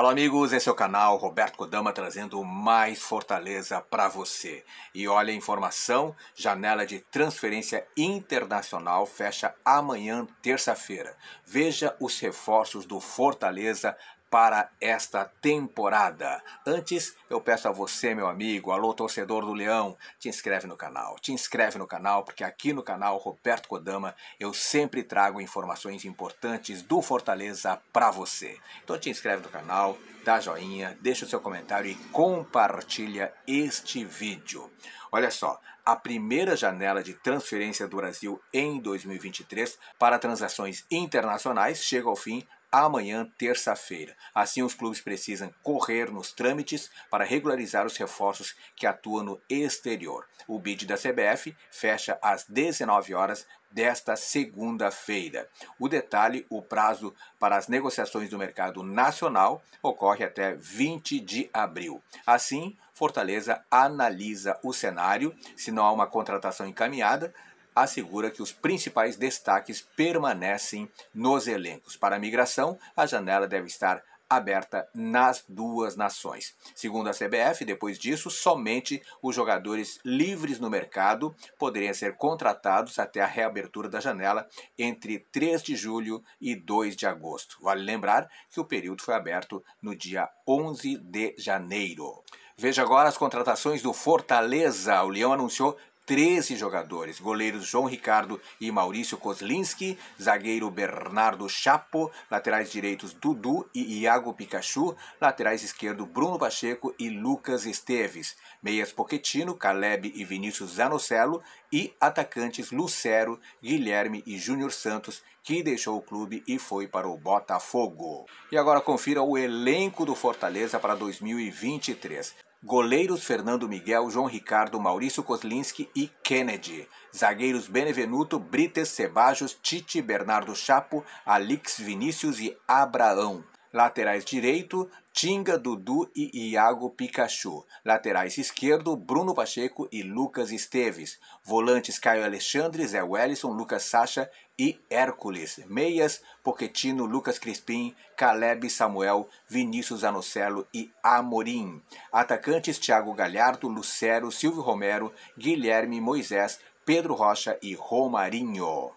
Fala amigos, esse é o canal Roberto Kodama trazendo mais fortaleza para você. E olha a informação, janela de transferência internacional fecha amanhã, terça-feira. Veja os reforços do Fortaleza para esta temporada. Antes, eu peço a você, meu amigo, alô torcedor do Leão, te inscreve no canal. Te inscreve no canal, porque aqui no canal Roberto Kodama eu sempre trago informações importantes do Fortaleza para você. Então te inscreve no canal, dá joinha, deixa o seu comentário e compartilha este vídeo. Olha só, a primeira janela de transferência do Brasil em 2023 para transações internacionais chega ao fim amanhã, terça-feira. Assim, os clubes precisam correr nos trâmites para regularizar os reforços que atuam no exterior. O bid da CBF fecha às 19 horas desta segunda-feira. O detalhe, o prazo para as negociações do mercado nacional ocorre até 20 de abril. Assim, Fortaleza analisa o cenário, se não há uma contratação encaminhada, assegura que os principais destaques permanecem nos elencos. Para a migração, a janela deve estar aberta nas duas nações. Segundo a CBF, depois disso, somente os jogadores livres no mercado poderiam ser contratados até a reabertura da janela entre 3 de julho e 2 de agosto. Vale lembrar que o período foi aberto no dia 11 de janeiro. Veja agora as contratações do Fortaleza. O Leão anunciou 13 jogadores: goleiros João Ricardo e Maurício Kozlinski, zagueiro Bernardo Chapo, laterais direitos Dudu e Iago Pikachu, laterais esquerdo Bruno Pacheco e Lucas Esteves, meias Poquetino, Caleb e Vinícius Zanocelo e atacantes Lucero, Guilherme e Júnior Santos, que deixou o clube e foi para o Botafogo. E agora confira o elenco do Fortaleza para 2023. Goleiros Fernando Miguel, João Ricardo, Maurício Koslinski e Kennedy. Zagueiros Benevenuto, Brites, Sebajos, Tite, Bernardo Chapo, Alix Vinícius e Abraão. Laterais direito, Tinga, Dudu e Iago Pikachu. Laterais esquerdo, Bruno Pacheco e Lucas Esteves. Volantes Caio Alexandre, Zé Wellison, Lucas Sacha e Hércules. Meias, Poquetino, Lucas Crispim, Caleb Samuel, Vinícius Anocelo e Amorim. Atacantes Thiago Galhardo, Lucero, Silvio Romero, Guilherme Moisés, Pedro Rocha e Romarinho.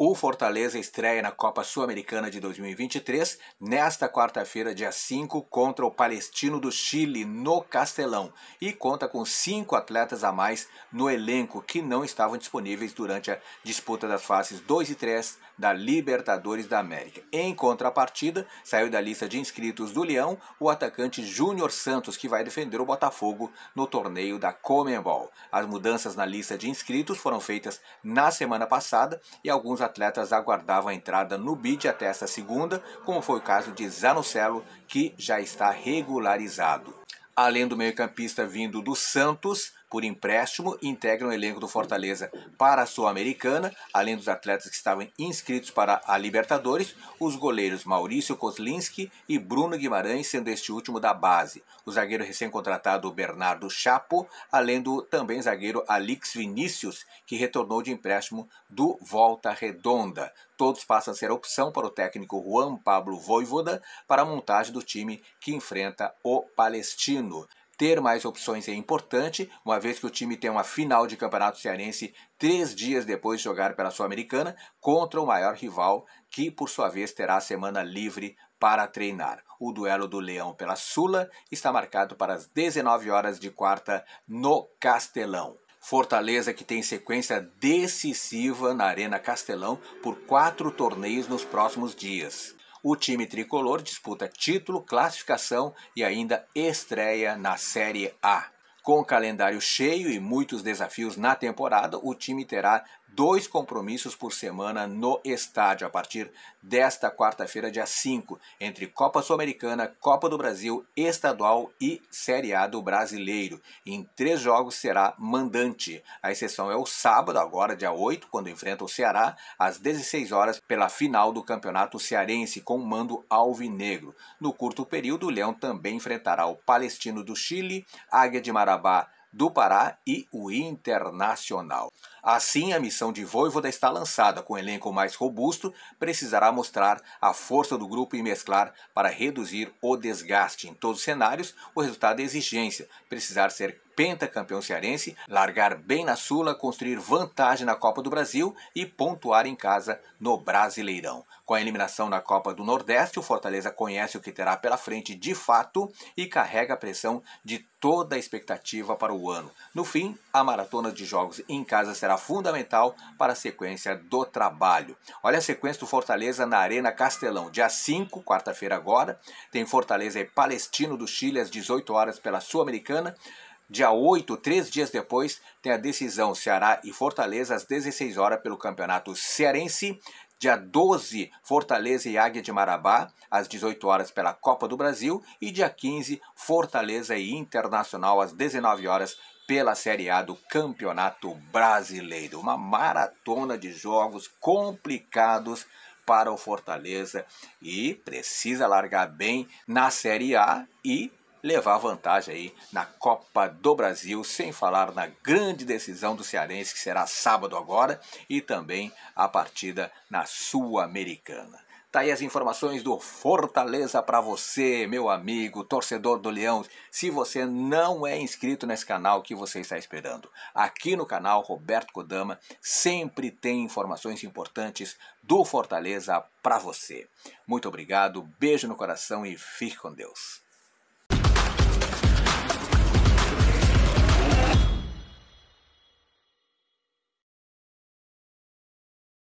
O Fortaleza estreia na Copa Sul-Americana de 2023 nesta quarta-feira, dia 5, contra o Palestino do Chile no Castelão e conta com cinco atletas a mais no elenco que não estavam disponíveis durante a disputa das fases 2 e 3 da Libertadores da América. Em contrapartida, saiu da lista de inscritos do Leão o atacante Júnior Santos, que vai defender o Botafogo no torneio da Comembol. As mudanças na lista de inscritos foram feitas na semana passada e alguns atletas aguardavam a entrada no BID até esta segunda, como foi o caso de Zanucelo, que já está regularizado além do meio-campista vindo do Santos por empréstimo, integram o elenco do Fortaleza para a Sul-Americana, além dos atletas que estavam inscritos para a Libertadores, os goleiros Maurício Koslinski e Bruno Guimarães, sendo este último da base, o zagueiro recém-contratado Bernardo Chapo, além do também zagueiro Alix Vinícius, que retornou de empréstimo do Volta Redonda. Todos passam a ser opção para o técnico Juan Pablo Voivoda para a montagem do time que enfrenta o Palestino. Ter mais opções é importante, uma vez que o time tem uma final de campeonato cearense três dias depois de jogar pela Sul-Americana contra o maior rival, que por sua vez terá a semana livre para treinar. O duelo do Leão pela Sula está marcado para as 19 horas de quarta no Castelão. Fortaleza que tem sequência decisiva na Arena Castelão por quatro torneios nos próximos dias. O time tricolor disputa título, classificação e ainda estreia na Série A. Com o calendário cheio e muitos desafios na temporada, o time terá dois compromissos por semana no estádio a partir desta quarta-feira, dia 5, entre Copa Sul-Americana, Copa do Brasil, Estadual e Série A do Brasileiro. Em três jogos será mandante. A exceção é o sábado, agora, dia 8, quando enfrenta o Ceará, às 16 horas, pela final do Campeonato Cearense, com mando alvinegro. No curto período, o Leão também enfrentará o Palestino do Chile, Águia de Marabá do Pará e o Internacional. Assim, a missão de Voivoda está lançada com um elenco mais robusto, precisará mostrar a força do grupo e mesclar para reduzir o desgaste. Em todos os cenários, o resultado é exigência, precisar ser pentacampeão cearense, largar bem na Sula, construir vantagem na Copa do Brasil e pontuar em casa no Brasileirão. Com a eliminação na Copa do Nordeste, o Fortaleza conhece o que terá pela frente de fato e carrega a pressão de toda a expectativa para o ano. No fim, a maratona de jogos em casa será fundamental para a sequência do trabalho. Olha a sequência do Fortaleza na Arena Castelão, dia 5, quarta-feira agora. Tem Fortaleza e Palestino do Chile às 18 horas pela Sul-Americana. Dia 8, três dias depois, tem a decisão Ceará e Fortaleza às 16 horas pelo Campeonato Cearense. Dia 12, Fortaleza e Águia de Marabá, às 18 horas pela Copa do Brasil. E dia 15, Fortaleza e Internacional, às 19 horas pela Série A do Campeonato Brasileiro. Uma maratona de jogos complicados para o Fortaleza e precisa largar bem na Série A e levar vantagem aí na Copa do Brasil, sem falar na grande decisão do Cearense, que será sábado agora, e também a partida na Sul-Americana. Tá aí as informações do Fortaleza para você, meu amigo, torcedor do Leão. Se você não é inscrito nesse canal, o que você está esperando? Aqui no canal Roberto Kodama sempre tem informações importantes do Fortaleza para você. Muito obrigado, beijo no coração e fique com Deus.